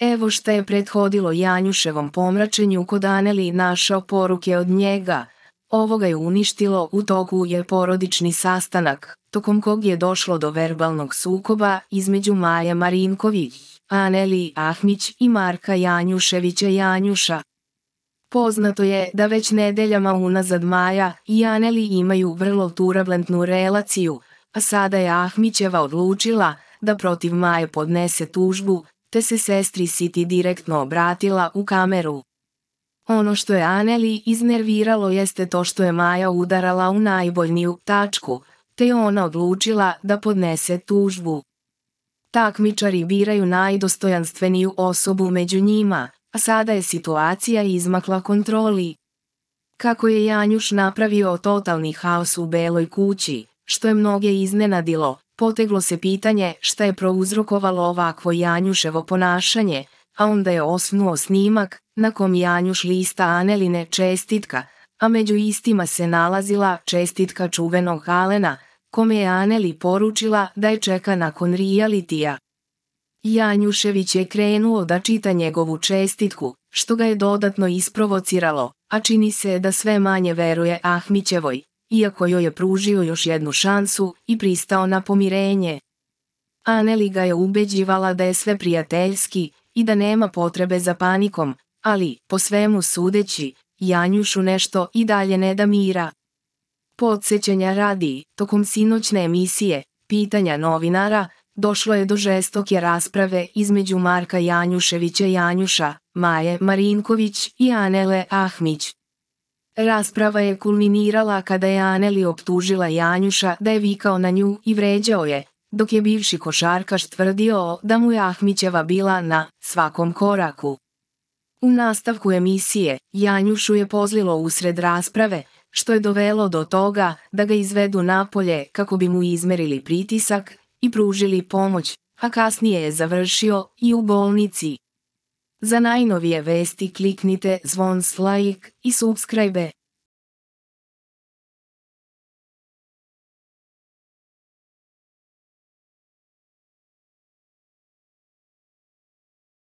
Evo šta je prethodilo Janjuševom pomračenju kod Aneli i našao poruke od njega. Ovo ga je uništilo, u toku je porodični sastanak, tokom kog je došlo do verbalnog sukoba između Maja Marinković, Aneli Ahmić i Marka Janjuševića Janjuša. Poznato je da već nedeljama unazad Maja i Aneli imaju vrlo turbulentnu relaciju, a sada je Ahmićeva odlučila da protiv Maje podnese tužbu te se sestri Siti direktno obratila u kameru. Ono što je Aneli iznerviralo jeste to što je Maja udarala u najboljniju tačku, te je ona odlučila da podnese tužbu. Takmičari biraju najdostojanstveniju osobu među njima, a sada je situacija izmakla kontroli. Kako je Janjuš napravio totalni haos u beloj kući, što je mnoge iznenadilo, Poteglo se pitanje šta je prouzrokovalo ovakvo Janjuševo ponašanje, a onda je osnuo snimak na kom Janjuš lista Aneline čestitka, a među istima se nalazila čestitka čuvenog Halena, kome je Aneli poručila da je čeka nakon realitija. Janjušević je krenuo da čita njegovu čestitku, što ga je dodatno isprovociralo, a čini se da sve manje veruje Ahmićevoj, iako joj je pružio još jednu šansu i pristao na pomirenje. Aneli ga je ubeđivala da je sve prijateljski i da nema potrebe za panikom, ali, po svemu sudeći, Janjušu nešto i dalje ne da mira. Podsećanja radi, tokom sinoćne emisije, pitanja novinara, došlo je do žestoke rasprave između Marka Janjuševića Janjuša, Maje Marinković i Anele Ahmić, Rasprava je kulminirala kada je Aneli optužila Janjuša da je vikao na nju i vređao je, dok je bivši košarkaš tvrdio da mu je Ahmićeva bila na svakom koraku. U nastavku emisije, Janjušu je pozlilo usred rasprave, što je dovelo do toga da ga izvedu napolje kako bi mu izmerili pritisak i pružili pomoć, a kasnije je završio i u bolnici. Za najnovije vesti kliknite zvon s like i subscribe.